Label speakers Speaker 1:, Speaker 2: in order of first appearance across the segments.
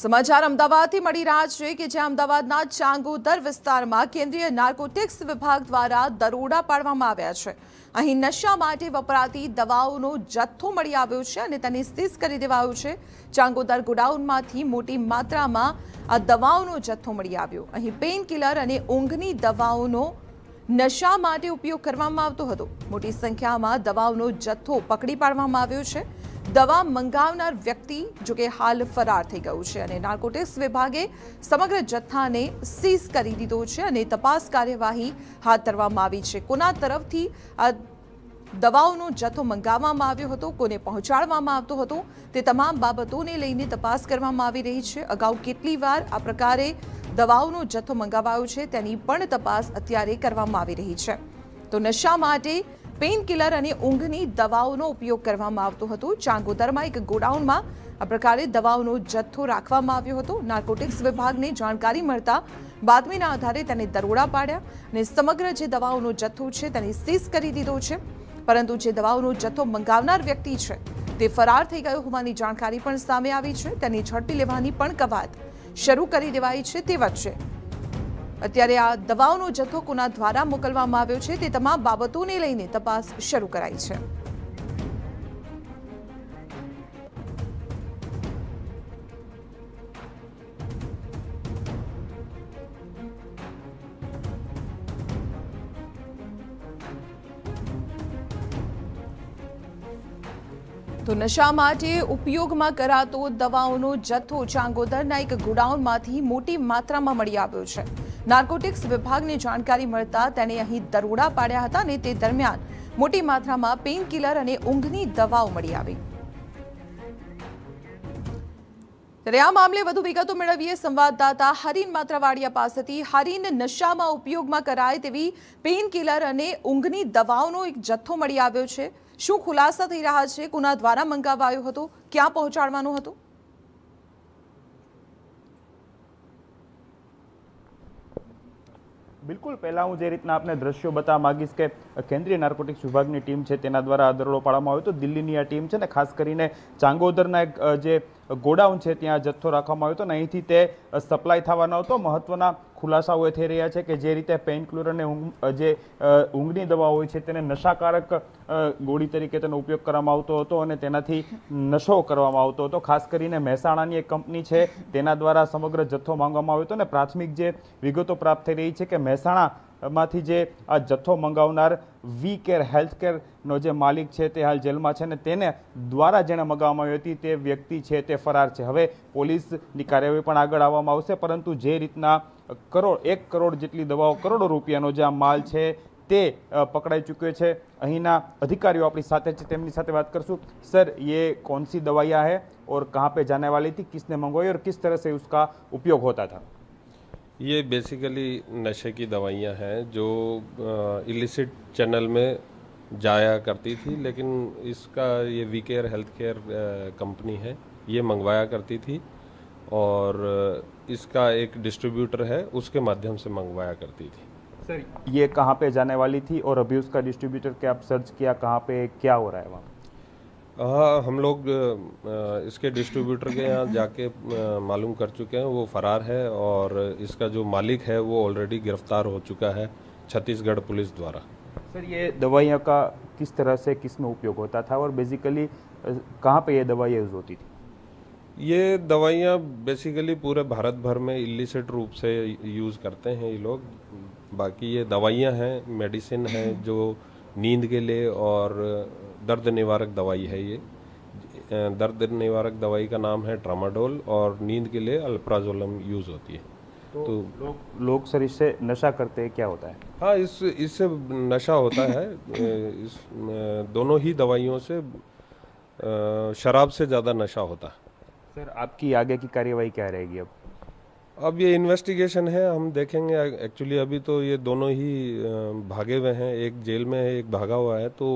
Speaker 1: સમાચાર અમદાવાદથી મળી રહ્યા છે કે જ્યાં અમદાવાદના ચાંગોદર વિસ્તારમાં કેન્દ્રીય નાર્કોટિક્સ વિભાગ દ્વારા દરોડા પાડવામાં આવ્યા છે અહીં નશા માટે વપરાતી દવાઓનો જથ્થો મળી આવ્યો છે અને તેને સીઝ કરી દેવાયો છે ચાંગોદર ગોડાઉનમાંથી મોટી માત્રામાં આ દવાઓનો જથ્થો મળી આવ્યો અહીં પેઇનકિલર અને ઊંઘની દવાઓનો નશા માટે ઉપયોગ કરવામાં આવતો હતો મોટી સંખ્યામાં દવાઓનો જથ્થો પકડી પાડવામાં આવ્યો છે દવા મંગાવનાર વ્યક્તિ જો કે હાલ ફરાર થઈ ગયું છે અને નાર્કોટિક્સ વિભાગે સમગ્ર જથ્થાને સીઝ કરી દીધો છે અને તપાસ કાર્યવાહી હાથ ધરવામાં આવી છે કોના તરફથી આ દવાઓનો જથ્થો મંગાવવામાં આવ્યો હતો કોને પહોંચાડવામાં આવતો હતો તે તમામ બાબતોને લઈને તપાસ કરવામાં આવી રહી છે અગાઉ કેટલી વાર આ પ્રકારે દવાઓનો જથ્થો મંગાવાયો છે તેની પણ તપાસ અત્યારે કરવામાં આવી રહી છે તો નશા માટે પેઇન અને ઊંઘની દવાઓનો ઉપયોગ કરવામાં આવતો હતો ચાંગોદરમાં એક ગોડાઉનમાં આ પ્રકારે દવાઓનો જથ્થો રાખવામાં આવ્યો હતો નાર્કોટિક્સ વિભાગને જાણકારી મળતા બાતમીના આધારે તેને દરોડા પાડ્યા અને સમગ્ર જે દવાઓનો જથ્થો છે તેને સીઝ કરી દીધો છે પરંતુ જે દવાઓનો જથ્થો મંગાવનાર વ્યક્તિ છે તે ફરાર થઈ ગયો હોવાની જાણકારી પણ સામે આવી છે તેની ઝડપી લેવાની પણ કવાત શરૂ કરી દેવાઈ છે તે વચ્ચે અત્યારે આ દવાઓનો જથ્થો કોના દ્વારા મોકલવામાં આવ્યો છે તે તમામ બાબતોને લઈને તપાસ શરૂ કરાઈ છે નશા માટે ઉપયોગમાં કરાતો દવાઓનો જથ્થો ચાંગોદરના એક ગોડાઉનમાંથી મોટી માત્રામાં મળી આવ્યો છે નાર્કોટિક્સ વિભાગને જાણકારી મળતા તેણે અહીં દરોડા પાડ્યા હતા અને તે દરમિયાન મોટી માત્રામાં પેઇનકિલર અને ઊંઘની દવાઓ મળી આવી ત્યારે આ મામલે વધુ વિગતો મેળવીએ સંવાદદાતા હરીન માત્રાવાડિયા પાસેથી હરીન નશામાં ઉપયોગમાં કરાય તેવી પેઇન અને ઊંઘની દવાઓનો એક જથ્થો મળી આવ્યો છે શું ખુલાસા થઈ રહ્યા છે કોના દ્વારા મંગાવાયો હતો ક્યાં પહોંચાડવાનું હતું
Speaker 2: બિલકુલ પહેલાં હું જે રીતના આપને દ્રશ્યો બતાવવા માગીશ કે કેન્દ્રીય નાર્કોટિક્સ વિભાગની ટીમ છે તેના દ્વારા દરોડો પાડવામાં આવ્યો હતો દિલ્હીની આ ટીમ છે ને ખાસ કરીને ચાંગોદરના એક જે ગોડાઉન છે ત્યાં જથ્થો રાખવામાં આવ્યો હતો અને અહીંથી તે સપ્લાય થવાનો હતો મહત્ત્વના ખુલાસાઓ થઈ રહ્યા છે કે જે રીતે પેઇનક્લુર અને જે ઊંઘની દવા હોય છે તેને નશાકારક ગોળી તરીકે તેનો ઉપયોગ કરવામાં આવતો હતો અને તેનાથી નશો કરવામાં આવતો હતો ખાસ કરીને મહેસાણાની એક કંપની છે તેના દ્વારા સમગ્ર જથ્થો માંગવામાં આવ્યો હતો અને પ્રાથમિક જે વિગતો પ્રાપ્ત થઈ રહી છે કે મહેસાણા માંથી જે આ જથ્થો મંગાવનાર વી કેર હેલ્થ કેરનો જે માલિક છે તે હાલ જેલમાં છે અને તેને દ્વારા જેણે મંગાવવામાં આવી હતી તે વ્યક્તિ છે તે ફરાર છે હવે પોલીસની કાર્યવાહી પણ આગળ આવવામાં આવશે પરંતુ જે રીતના કરોડ એક કરોડ જેટલી દવાઓ કરોડો રૂપિયાનો જે આ માલ છે તે પકડાઈ ચૂક્યો છે અહીંના અધિકારીઓ આપણી સાથે છે તેમની સાથે વાત કરશું સર ये कौन દવાઈયા दवाइयाँ ઓર और પે पे जाने वाली थी किसने मंगवाई और किस तरह से उसका उपयोग होता
Speaker 3: ये बेसिकली नशे की दवाइयां हैं जो इलिसिट चैनल में जाया करती थी लेकिन इसका ये We Care health care company है ये मंगवाया करती थी और इसका एक डिस्ट्रीब्यूटर है उसके माध्यम से मंगवाया करती थी
Speaker 2: सर ये कहाँ पे जाने वाली थी और अभी उसका डिस्ट्रीब्यूटर के आप सर्च किया कहाँ पे क्या
Speaker 3: हो रहा है वहाँ हाँ हम लोग इसके डिस्ट्रीब्यूटर के यहाँ जाके मालूम कर चुके हैं वो फरार है और इसका जो मालिक है वो ऑलरेडी गिरफ्तार हो चुका है छत्तीसगढ़ पुलिस द्वारा
Speaker 2: सर ये दवाइयों का किस तरह से किस में उपयोग होता था और बेसिकली कहाँ पे ये दवाइयाँ यूज़ होती थी
Speaker 3: ये दवाइयाँ बेसिकली पूरे भारत भर में इलिसिट रूप से यूज़ करते हैं ये लोग बाकी ये दवाइयाँ हैं मेडिसिन हैं जो नींद के लिए और दर्द निवारक दवाई है ये दर्द निवारक दवाई का नाम है ट्रामाडोल और नींद के लिए अल्प्राजोलम यूज़ होती है तो, तो लोग लोग सर इससे नशा करते हैं क्या होता है हाँ इस इससे नशा होता है इस दोनों ही दवाइयों से शराब से ज़्यादा नशा होता है सर आपकी आगे की कार्यवाही क्या रहेगी अब अब ये इन्वेस्टिगेशन है हम देखेंगे एक्चुअली अभी तो ये दोनों ही भागे हुए हैं एक जेल में है एक भागा हुआ है तो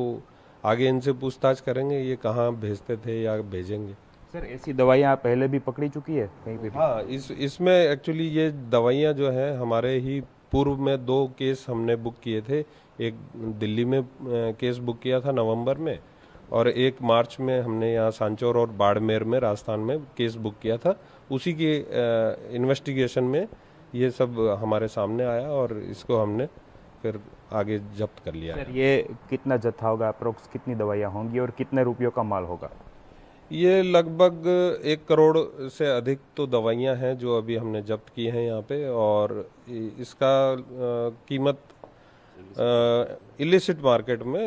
Speaker 3: आगे इनसे पूछताछ करेंगे ये कहाँ भेजते थे या भेजेंगे सर ऐसी दवाइयाँ पहले भी पकड़ी चुकी है कहीं पे हाँ इस इसमें एक्चुअली ये दवाइयाँ जो हैं हमारे ही पूर्व में दो केस हमने बुक किए थे एक दिल्ली में केस बुक किया था नवंबर में और एक मार्च में हमने यहाँ सांचौर और बाड़मेर में राजस्थान में केस बुक किया था उसी की इन्वेस्टिगेशन में ये सब हमारे सामने आया और इसको हमने फिर आगे जब्त कर लिया सर ये कितना जत्था होगा अप्रोक्स कितनी दवाइयाँ होंगी और कितने रुपयों का माल होगा ये लगभग एक करोड़ से अधिक तो दवाइयाँ हैं जो अभी हमने जब्त की हैं यहाँ पे और इसका कीमत इलिसिट मार्केट में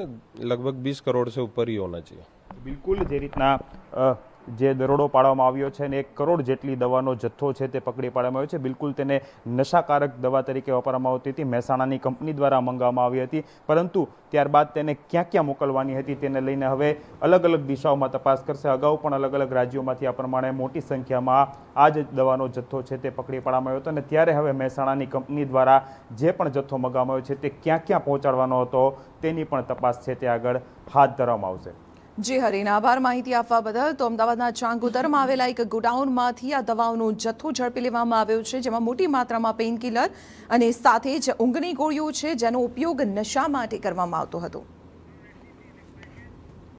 Speaker 3: लगभग 20 करोड़ से ऊपर ही होना चाहिए
Speaker 2: बिल्कुल જે રીતના જે દરોડો પાડવામાં આવ્યો છે અને એક કરોડ જેટલી દવાનો જથ્થો છે તે પકડી પાડવામાં આવ્યો છે બિલકુલ તેને નશાકારક દવા તરીકે વાપરવામાં આવતી હતી મહેસાણાની કંપની દ્વારા મંગાવવામાં આવી હતી પરંતુ ત્યારબાદ તેને ક્યાં ક્યાં મોકલવાની હતી તેને લઈને હવે અલગ અલગ દિશાઓમાં તપાસ કરશે અગાઉ પણ અલગ અલગ રાજ્યોમાંથી આ પ્રમાણે મોટી સંખ્યામાં આ જ દવાનો જથ્થો છે તે પકડી પાડવામાં આવ્યો હતો અને ત્યારે હવે મહેસાણાની કંપની દ્વારા જે પણ જથ્થો મંગાવવામાં આવ્યો છે તે ક્યાં ક્યાં પહોંચાડવાનો હતો તેની પણ તપાસ છે તે આગળ હાથ ધરવામાં આવશે
Speaker 1: જી હરીન આભાર માહિતી આપવા બદલ તો અમદાવાદના ચાંગોદરમાં આવેલા એક ગોડાઉનમાંથી આ દવાઓનો જથ્થો ઝડપી લેવામાં આવ્યો છે જેમાં મોટી માત્રામાં પેઇનકિલર અને સાથે જ ઊંઘની ગોળીઓ છે જેનો ઉપયોગ નશા માટે કરવામાં આવતો હતો